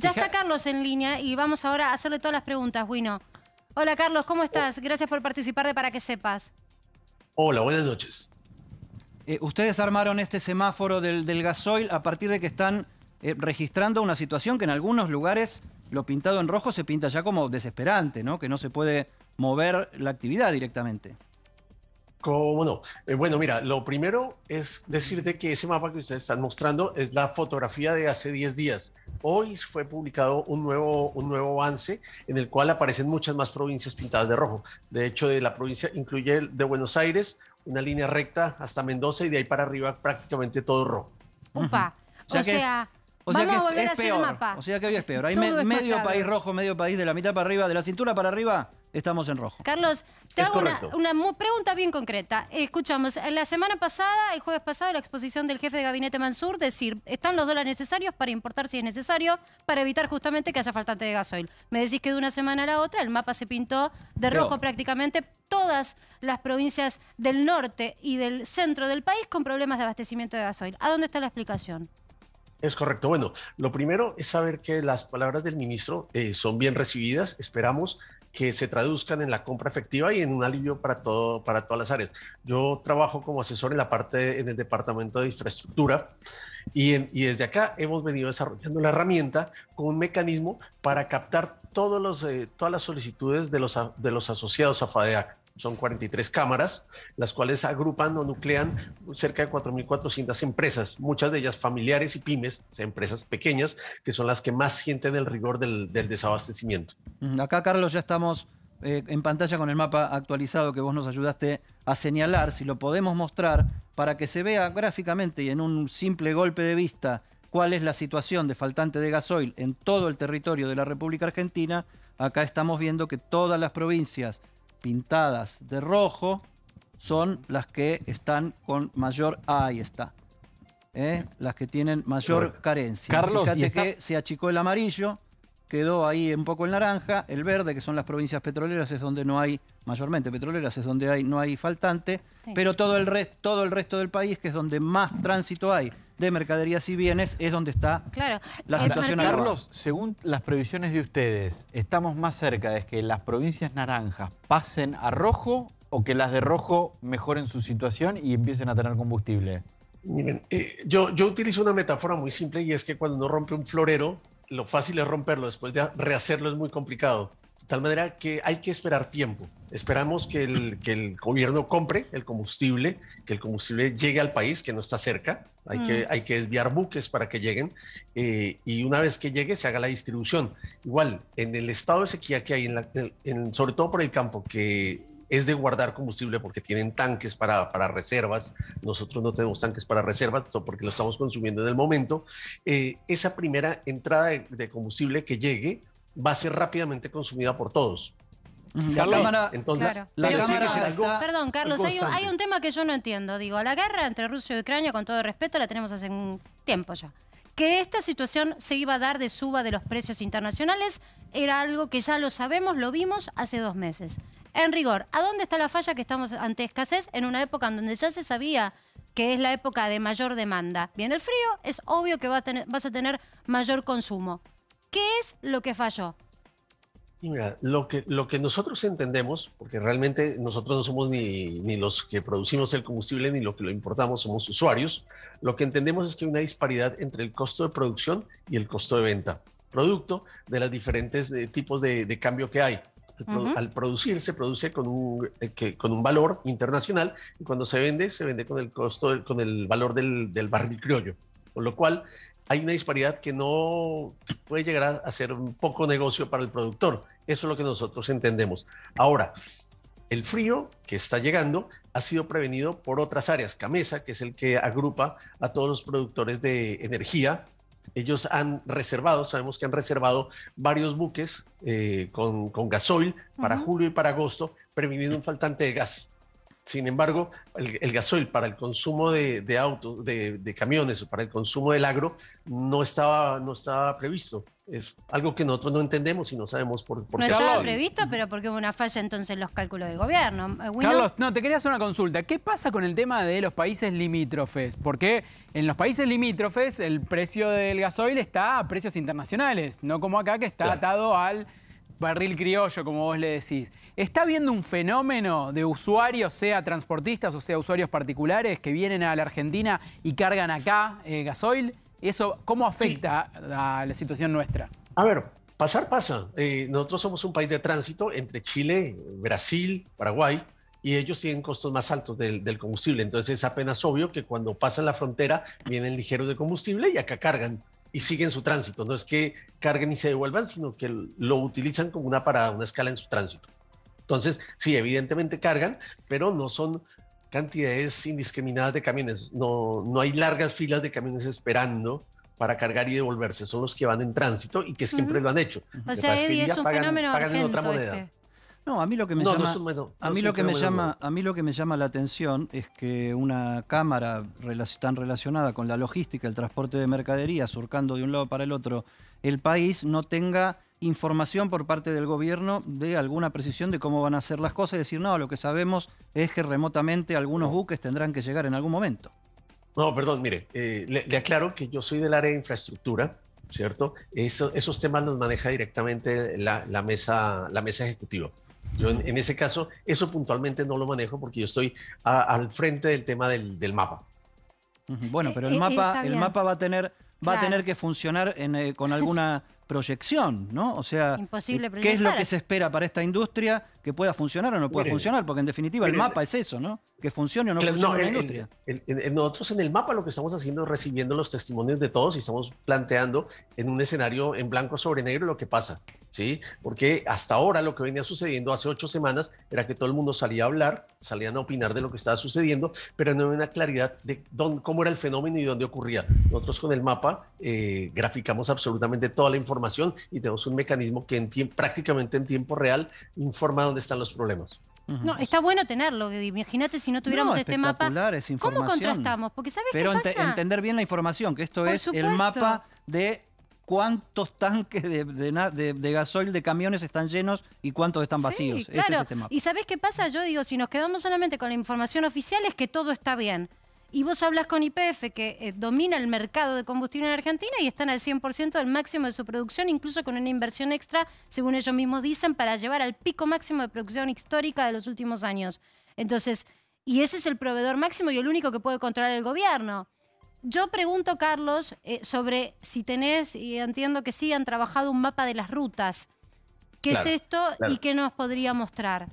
Ya está Carlos en línea y vamos ahora a hacerle todas las preguntas, Wino. Hola Carlos, ¿cómo estás? Gracias por participar de Para que Sepas. Hola, buenas noches. Eh, ustedes armaron este semáforo del, del, gasoil a partir de que están eh, registrando una situación que en algunos lugares lo pintado en rojo se pinta ya como desesperante, ¿no? Que no se puede mover la actividad directamente. ¿Cómo eh, bueno, mira, lo primero es decirte que ese mapa que ustedes están mostrando es la fotografía de hace 10 días hoy fue publicado un nuevo, un nuevo avance en el cual aparecen muchas más provincias pintadas de rojo. De hecho, de la provincia incluye de Buenos Aires una línea recta hasta Mendoza y de ahí para arriba prácticamente todo rojo. o sea Vamos a volver a hacer mapa. O sea que hoy es peor. Hay medio país rojo, medio país de la mitad para arriba, de la cintura para arriba, estamos en rojo. Carlos, te hago una, pregunta bien concreta. Escuchamos, eh, la semana pasada, el jueves pasado, la exposición del jefe de gabinete Mansur, decir, están los dólares necesarios para importar si es necesario, para evitar justamente que haya faltante de gasoil. Me decís que de una semana a la otra el mapa se pintó de rojo prácticamente todas las provincias del norte y del centro del país con problemas de abastecimiento de gasoil. ¿A dónde está la explicación? Es correcto. Bueno, lo primero es saber que las palabras del ministro eh, son bien recibidas. Esperamos que se traduzcan en la compra efectiva y en un alivio para, todo, todas las áreas. Yo trabajo como asesor en la parte, en el departamento de infraestructura y, desde acá hemos venido desarrollando la herramienta con un mecanismo para captar eh, todas las solicitudes de los, de los asociados a FADEAC. Son 43 cámaras, las cuales agrupan o nuclean cerca de 4.400 empresas, muchas de ellas familiares y pymes, o sea, empresas pequeñas, que son las que más sienten el rigor del, desabastecimiento. Mm, acá, Carlos, ya estamos eh, en pantalla con el mapa actualizado que vos nos ayudaste a señalar, si lo podemos mostrar, para que se vea gráficamente y en un simple golpe de vista cuál es la situación de faltante de gasoil en todo el territorio de la República Argentina, acá estamos viendo que todas las provincias pintadas de rojo son las que están con mayor... ahí está. ¿eh? Las que tienen mayor carencia. Carlos, Fíjate que se achicó el amarillo, quedó ahí un poco el naranja, el verde, que son las provincias petroleras, es donde no hay, mayormente petroleras, es donde hay, no hay faltante, pero todo el, resto, todo el resto del país, que es donde más tránsito hay, de mercaderías y bienes es donde está claro. la eh, situación Carlos, según las previsiones de ustedes, ¿estamos más cerca de que las provincias naranjas pasen a rojo o que las de rojo mejoren su situación y empiecen a tener combustible? Miren, eh, yo, yo utilizo una metáfora muy simple y es que cuando uno rompe un florero, lo fácil es romperlo, después de rehacerlo es muy complicado tal manera que hay que esperar tiempo. Esperamos que el, que el gobierno compre el combustible, que el combustible llegue al país, que no está cerca. Hay, que, mm. hay que desviar buques para que lleguen eh, y una vez que llegue se haga la distribución. Igual, en el estado de sequía que hay, en, sobre todo por el campo, que es de guardar combustible porque tienen tanques para, para, reservas. Nosotros no tenemos tanques para reservas, porque lo estamos consumiendo en el momento. Eh, esa primera entrada de, combustible que llegue va a ser rápidamente consumida por todos. Carlos, entonces, la Perdón, Carlos, hay un, tema que yo no entiendo. Digo, la guerra entre Rusia y Ucrania, con todo respeto, la tenemos hace un tiempo ya. Que esta situación se iba a dar de suba de los precios internacionales era algo que ya lo sabemos, lo vimos hace dos meses. En rigor, ¿a dónde está la falla que estamos ante escasez en una época en donde ya se sabía que es la época de mayor demanda? Bien, el frío, es obvio que vas a tener mayor consumo. ¿Qué es lo que falló? mira, lo que, lo que nosotros entendemos, porque realmente nosotros no somos ni, ni, los que producimos el combustible ni los que lo importamos, somos usuarios, lo que entendemos es que hay una disparidad entre el costo de producción y el costo de venta, producto de los diferentes eh, tipos de, cambio que hay. al producir se produce con un, eh, que, con un valor internacional y cuando se vende se vende con el costo, con el valor del, del barril criollo. Con lo cual, hay una disparidad que no puede llegar a ser un poco negocio para el productor. Eso es lo que nosotros entendemos. Ahora, el frío que está llegando ha sido prevenido por otras áreas. Camesa, que es el que agrupa a todos los productores de energía, ellos han reservado, sabemos que han reservado varios buques eh, con, gasoil para julio y para agosto, previniendo un faltante de gas. Sin embargo, el, gasoil para el consumo de, autos, de, camiones, para el consumo del agro, no estaba, no estaba previsto. Es algo que nosotros no entendemos y no sabemos por, qué. No estaba previsto, pero porque hubo una falla entonces en los cálculos del gobierno. Eh, Carlos, no, te quería hacer una consulta. ¿Qué pasa con el tema de los países limítrofes? Porque en los países limítrofes el precio del gasoil está a precios internacionales, no como acá que está atado al barril criollo, como vos le decís. ¿Está viendo un fenómeno de usuarios, sea transportistas o sea usuarios particulares, que vienen a la Argentina y cargan acá eh, gasoil? ¿Eso cómo afecta a la situación nuestra? A ver, pasar pasa. Eh, nosotros somos un país de tránsito entre Chile, Brasil, Paraguay, y ellos tienen costos más altos del, del combustible. Entonces es apenas obvio que cuando pasan la frontera vienen ligeros de combustible y acá cargan y siguen su tránsito. No es que carguen y se devuelvan, sino que lo utilizan como una parada, una escala en su tránsito. Entonces, sí, evidentemente cargan, pero no son cantidades indiscriminadas de camiones. No, no hay largas filas de camiones esperando para cargar y devolverse. Son los que van en tránsito y que siempre lo han hecho. O sea, es un fenómeno en otra moneda. No, a mí lo que me llama, a mí lo que me llama, a mí lo que me llama la atención es que una cámara tan relacionada con la logística, el transporte de mercadería, surcando de un lado para el otro el país, no tenga información por parte del gobierno de alguna precisión de cómo van a hacer las cosas y decir, no, lo que sabemos es que remotamente algunos buques tendrán que llegar en algún momento. No, perdón, mire, eh, le, aclaro que yo soy del área de infraestructura, ¿cierto? Eso, esos temas los maneja directamente la, mesa, la mesa ejecutiva. Yo en, ese caso, eso puntualmente no lo manejo porque yo estoy al frente del tema del, mapa. Bueno, eh, pero el eh, mapa, el mapa va a tener, va a tener que funcionar eh, con alguna proyección, ¿no? O sea, ¿qué es lo que se espera para esta industria que pueda funcionar o no pueda funcionar? Porque en definitiva el mapa es eso, ¿no? Que funcione o no funcione la industria. nosotros en el mapa lo que estamos haciendo es recibiendo los testimonios de todos y estamos planteando en un escenario en blanco sobre negro lo que pasa. ¿sí? Porque hasta ahora lo que venía sucediendo hace ocho semanas era que todo el mundo salía a hablar, salían a opinar de lo que estaba sucediendo, pero no había una claridad de cómo era el fenómeno y dónde ocurría. Nosotros con el mapa eh, graficamos absolutamente toda la información y tenemos un mecanismo que prácticamente en tiempo real informa dónde están los problemas. No, está bueno tenerlo. Imagínate si no tuviéramos este mapa. ¿Cómo contrastamos? Porque sabes Pero qué pasa? entender bien la información, que esto es el mapa de cuántos tanques de, de, gasoil de camiones están llenos y cuántos están vacíos. Ese es el tema. ¿Y sabes qué pasa? Yo digo, si nos quedamos solamente con la información oficial es que todo está bien. Y vos hablas con IPF, que eh, domina el mercado de combustible en Argentina y están al 100% del máximo de su producción, incluso con una inversión extra, según ellos mismos dicen, para llevar al pico máximo de producción histórica de los últimos años. Entonces, y ese es el proveedor máximo y el único que puede controlar el gobierno yo pregunto, Carlos, eh, sobre si tenés, y entiendo que sí, han trabajado un mapa de las rutas. ¿Qué es esto y qué nos podría mostrar?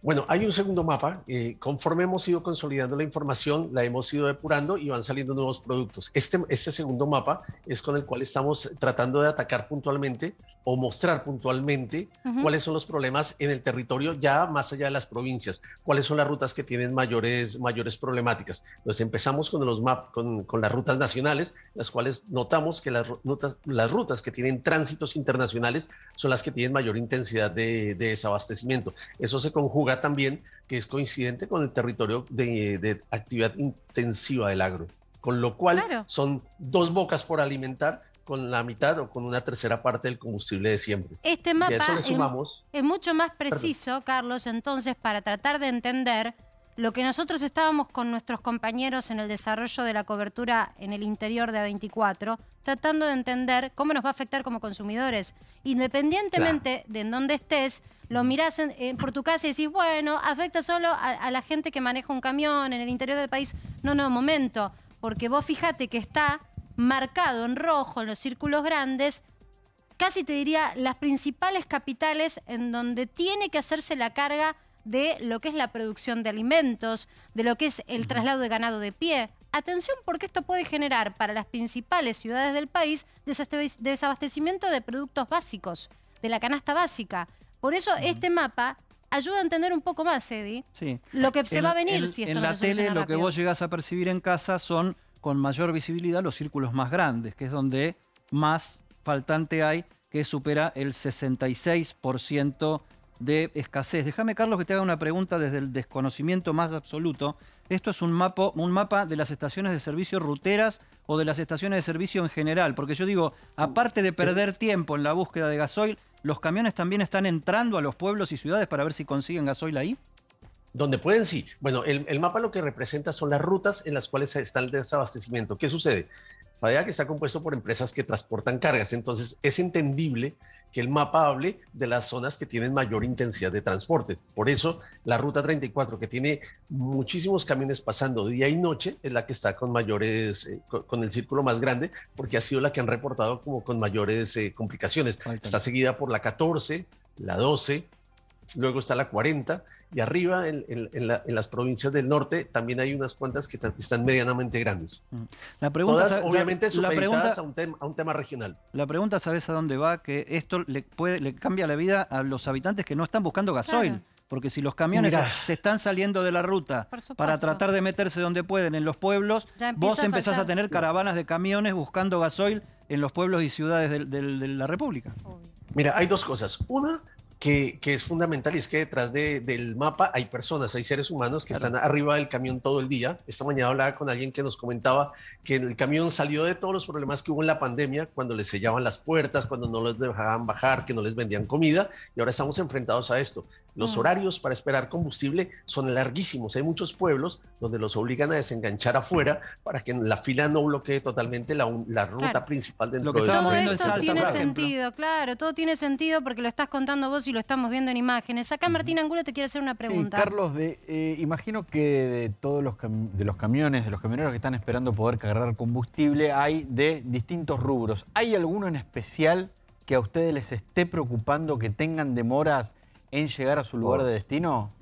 Bueno, hay un segundo mapa. Eh, conforme hemos ido consolidando la información, la hemos ido depurando y van saliendo nuevos productos. Este, este segundo mapa es con el cual estamos tratando de atacar puntualmente o mostrar puntualmente cuáles son los problemas en el territorio ya más allá de las provincias, cuáles son las rutas que tienen mayores, mayores problemáticas. Entonces empezamos con, los map, con, las rutas nacionales, las cuales notamos que las, notas, las rutas que tienen tránsitos internacionales son las que tienen mayor intensidad de, desabastecimiento. Eso se conjuga también, que es coincidente con el territorio de, actividad intensiva del agro con lo cual son dos bocas por alimentar con la mitad o con una tercera parte del combustible de siempre. Este mapa es, mucho más preciso, Carlos, entonces, para tratar de entender lo que nosotros estábamos con nuestros compañeros en el desarrollo de la cobertura en el interior de A24, tratando de entender cómo nos va a afectar como consumidores. Independientemente de en dónde estés, lo mirás por tu casa y decís, bueno, afecta solo a, a, la gente que maneja un camión en el interior del país. No, no, momento, porque vos fíjate que está marcado en rojo en los círculos grandes, casi te diría las principales capitales en donde tiene que hacerse la carga de lo que es la producción de alimentos, de lo que es el traslado de ganado de pie. Atención porque esto puede generar para las principales ciudades del país desabastecimiento de productos básicos, de la canasta básica. Por eso este mapa ayuda a entender un poco más, Eddie, lo que se va a venir si esto En la tele lo que vos llegás a percibir en casa son con mayor visibilidad los círculos más grandes, que es donde más faltante hay, que supera el 66% de escasez. Déjame, Carlos, que te haga una pregunta desde el desconocimiento más absoluto. Esto es un, un mapa de las estaciones de servicio ruteras o de las estaciones de servicio en general, porque yo digo, aparte de perder tiempo en la búsqueda de gasoil, ¿los camiones también están entrando a los pueblos y ciudades para ver si consiguen gasoil ahí? donde pueden sí. Bueno, el, el, mapa lo que representa son las rutas en las cuales está el desabastecimiento. ¿Qué sucede? que está compuesto por empresas que transportan cargas, entonces es entendible que el mapa hable de las zonas que tienen mayor intensidad de transporte. Por eso, la ruta 34, que tiene muchísimos camiones pasando día y noche, es la que está con mayores, eh, con, el círculo más grande, porque ha sido la que han reportado como con mayores eh, complicaciones. Está seguida por la 14, la 12, luego está la 40 y arriba en, las provincias del norte también hay unas cuantas que están medianamente grandes. Mm. La pregunta, obviamente, es un tema, regional. La pregunta, ¿sabes a dónde va? Que esto le, puede, le cambia la vida a los habitantes que no están buscando gasoil. Porque si los camiones se están saliendo de la ruta para tratar de meterse donde pueden en los pueblos, vos empezás a, tener caravanas de camiones buscando gasoil en los pueblos y ciudades de, la República. Mira, hay dos cosas. Una, que, es fundamental y es que detrás del mapa hay personas, hay seres humanos que están arriba del camión todo el día. Esta mañana hablaba con alguien que nos comentaba que el camión salió de todos los problemas que hubo en la pandemia, cuando les sellaban las puertas, cuando no les dejaban bajar, que no les vendían comida, y ahora estamos enfrentados a esto. Los horarios para esperar combustible son larguísimos. Hay muchos pueblos donde los obligan a desenganchar afuera para que la fila no bloquee totalmente la, ruta principal del Lo Todo esto tiene sentido, claro, todo tiene sentido porque lo estás contando vos y lo estamos viendo en imágenes. Acá Martín Angulo te quiere hacer una pregunta. Carlos, eh, imagino que de todos los, de los camiones, de los camioneros que están esperando poder cargar combustible, hay de distintos rubros. ¿Hay alguno en especial que a ustedes les esté preocupando que tengan demoras en llegar a su lugar de destino?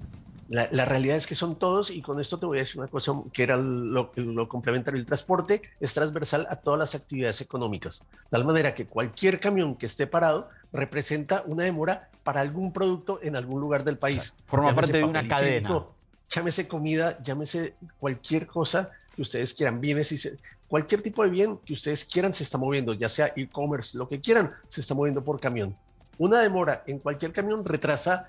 La, la, realidad es que son todos, y con esto te voy a decir una cosa que era lo, lo complementario. El transporte es transversal a todas las actividades económicas, de tal manera que cualquier camión que esté parado representa una demora para algún producto en algún lugar del país. forma parte de una cadena. Llámese comida, llámese cualquier cosa que ustedes quieran, bienes y cualquier tipo de bien que ustedes quieran se está moviendo, ya sea e-commerce, lo que quieran, se está moviendo por camión. Una demora en cualquier camión retrasa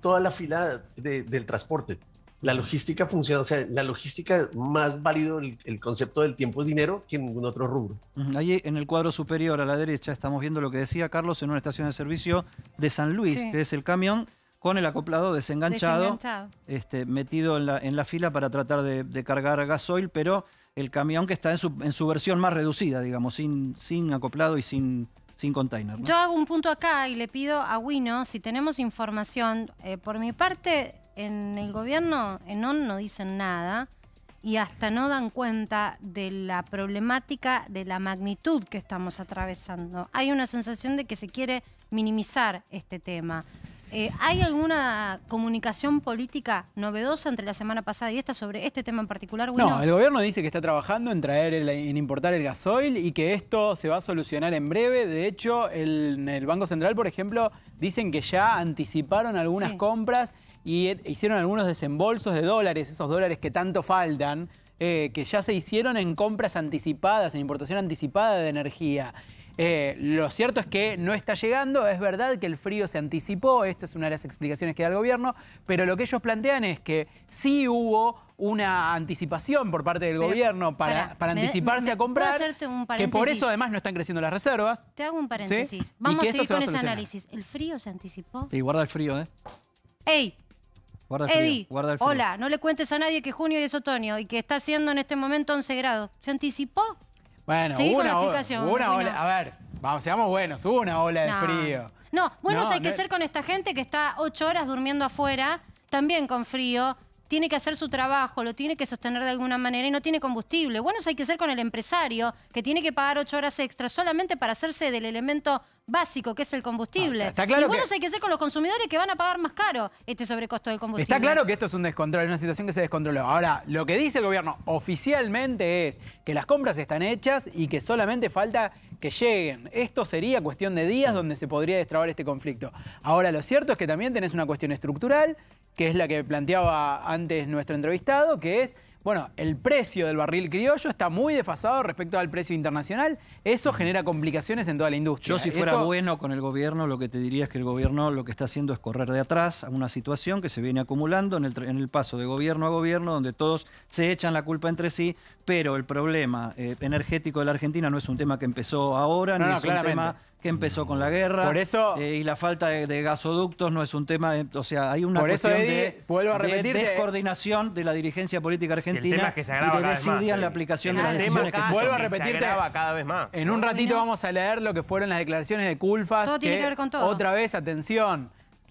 toda la fila del transporte. La logística funciona, o sea, la logística más válido el, concepto del tiempo es dinero que en ningún otro rubro. Allí en el cuadro superior a la derecha estamos viendo lo que decía Carlos en una estación de servicio de San Luis, que es el camión con el acoplado desenganchado, este, metido en la, fila para tratar de, cargar gasoil, pero el camión que está en su, versión más reducida, digamos, sin, sin acoplado y sin sin container. Yo hago un punto acá y le pido a Wino si tenemos información. Eh, por mi parte, en el gobierno, en ON no dicen nada y hasta no dan cuenta de la problemática, de la magnitud que estamos atravesando. Hay una sensación de que se quiere minimizar este tema. Eh, ¿Hay alguna comunicación política novedosa entre la semana pasada y esta sobre este tema en particular? No, el gobierno dice que está trabajando en traer, en importar el gasoil y que esto se va a solucionar en breve. De hecho, en el Banco Central, por ejemplo, dicen que ya anticiparon algunas compras y eh, hicieron algunos desembolsos de dólares, esos dólares que tanto faltan. Eh, que ya se hicieron en compras anticipadas, en importación anticipada de energía. Eh, lo cierto es que no está llegando, es verdad que el frío se anticipó, esta es una de las explicaciones que da el gobierno, pero lo que ellos plantean es que sí hubo una anticipación por parte del gobierno para, anticiparse a comprar, que por eso además no están creciendo las reservas. Te hago un paréntesis. Vamos a seguir con ese análisis. ¿El frío se anticipó? Y guarda el frío, ¿eh? ¡Ey! Guarda hola, no le cuentes a nadie que junio es otoño y que está haciendo en este momento 11 grados. ¿Se anticipó? Bueno, una, ola, A ver, vamos, seamos buenos, hubo una ola de frío. No, buenos hay que ser con esta gente que está ocho horas durmiendo afuera, también con frío, tiene que hacer su trabajo, lo tiene que sostener de alguna manera y no tiene combustible. Buenos hay que ser con el empresario, que tiene que pagar ocho horas extras solamente para hacerse del elemento básico, que es el combustible. Ah, está claro y bueno, hay que ser con los consumidores que van a pagar más caro este sobrecosto de combustible. Está claro que esto es un descontrol, es una situación que se descontroló. Ahora, lo que dice el gobierno oficialmente es que las compras están hechas y que solamente falta que lleguen. Esto sería cuestión de días donde se podría destrabar este conflicto. Ahora, lo cierto es que también tenés una cuestión estructural que es la que planteaba antes nuestro entrevistado, que es, bueno, el precio del barril criollo está muy desfasado respecto al precio internacional. Eso genera complicaciones en toda la industria. Yo si fuera bueno con el gobierno, lo que te diría es que el gobierno lo que está haciendo es correr de atrás a una situación que se viene acumulando en el, paso de gobierno a gobierno, donde todos se echan la culpa entre sí, pero el problema eh, energético de la Argentina no es un tema que empezó ahora, ni es un tema que empezó con la guerra. Eh, y la falta de, gasoductos no es un tema. o sea, hay una cuestión de, descoordinación de la dirigencia política argentina. que se y la aplicación de las decisiones Vuelvo a repetirte. Se cada vez más. En un ratito vamos a leer lo que fueron las declaraciones de Culfas. Todo tiene que ver con todo. Otra vez, atención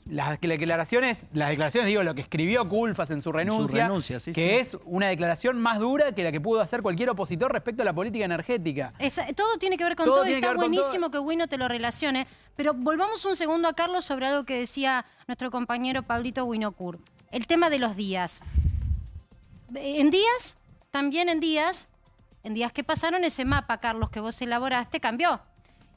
las declaraciones, las declaraciones, digo, lo que escribió Culfas en su renuncia, que es una declaración más dura que la que pudo hacer cualquier opositor respecto a la política energética. todo tiene que ver con todo, está buenísimo que Wino te lo relacione. Pero volvamos un segundo a Carlos sobre algo que decía nuestro compañero Pablito Winocur. El tema de los días. En días, también en días, en días que pasaron, ese mapa, Carlos, que vos elaboraste, cambió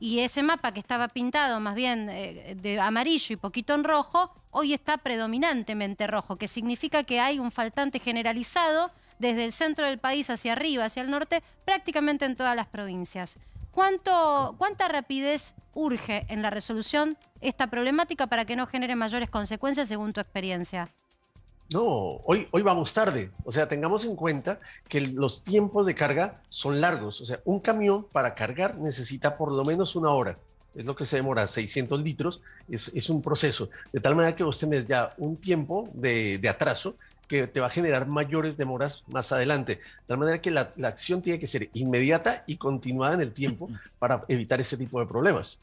y ese mapa que estaba pintado más bien eh, de amarillo y poquito en rojo, hoy está predominantemente rojo, que significa que hay un faltante generalizado desde el centro del país hacia arriba, hacia el norte, prácticamente en todas las provincias. ¿Cuánta rapidez urge en la resolución esta problemática para que no genere mayores consecuencias según tu experiencia? No, hoy, hoy vamos tarde. O sea, tengamos en cuenta que los tiempos de carga son largos. O sea, un camión para cargar necesita por lo menos una hora. Es lo que se demora, 600 litros. Es, un proceso. De tal manera que vos tenés ya un tiempo de, atraso que te va a generar mayores demoras más adelante. De tal manera que la, la acción tiene que ser inmediata y continuada en el tiempo para evitar ese tipo de problemas.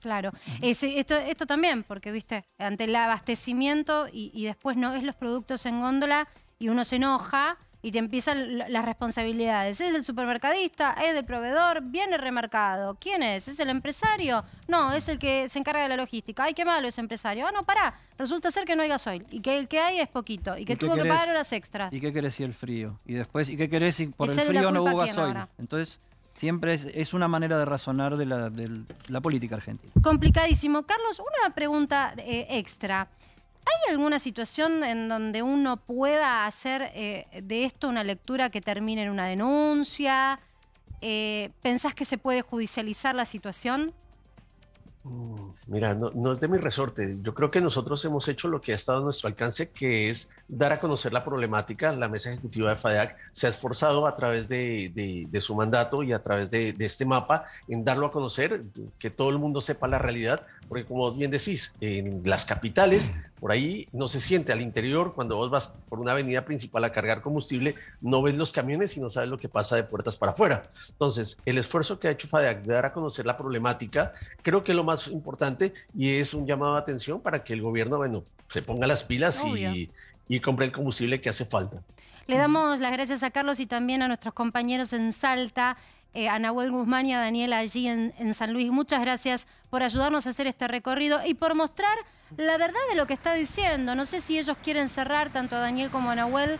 Claro, esto, esto también, porque viste, ante el abastecimiento y, después no ves los productos en góndola y uno se enoja y te empiezan las responsabilidades. ¿Es el supermercadista? ¿Es del proveedor? ¿Viene remarcado? ¿Quién es? ¿Es el empresario? No, es el que se encarga de la logística. ¡Ay, qué malo ese empresario! Ah, no, pará. Resulta ser que no hay gasoil y que el que hay es poquito y que tuvo que pagar horas extras. ¿Y qué querés si el frío? Y después, ¿y qué querés si por el frío no hubo gasoil? Entonces Siempre es, una manera de razonar de la, política argentina. Complicadísimo. Carlos, una pregunta eh, extra. ¿Hay alguna situación en donde uno pueda hacer eh, de esto una lectura que termine en una denuncia? Eh, ¿Pensás que se puede judicializar la situación? Mm, mira, no, es de mi resorte. Yo creo que nosotros hemos hecho lo que ha estado a nuestro alcance, que es dar a conocer la problemática. La mesa ejecutiva de FADAC se ha esforzado a través de, su mandato y a través de, este mapa en darlo a conocer, que todo el mundo sepa la realidad, porque como bien decís, en las capitales, por ahí no se siente al interior, cuando vos vas por una avenida principal a cargar combustible, no ves los camiones y no sabes lo que pasa de puertas para afuera. Entonces, el esfuerzo que ha hecho FADEAC de dar a conocer la problemática, creo que es lo más importante y es un llamado de atención para que el gobierno, bueno, se ponga las pilas y, y compre el combustible que hace falta. Le damos las gracias a Carlos y también a nuestros compañeros en Salta, eh, a Nahuel Guzmán y a Daniel allí en, en San Luis. Muchas gracias por ayudarnos a hacer este recorrido y por mostrar la verdad de lo que está diciendo. No sé si ellos quieren cerrar, tanto a Daniel como a Nahuel,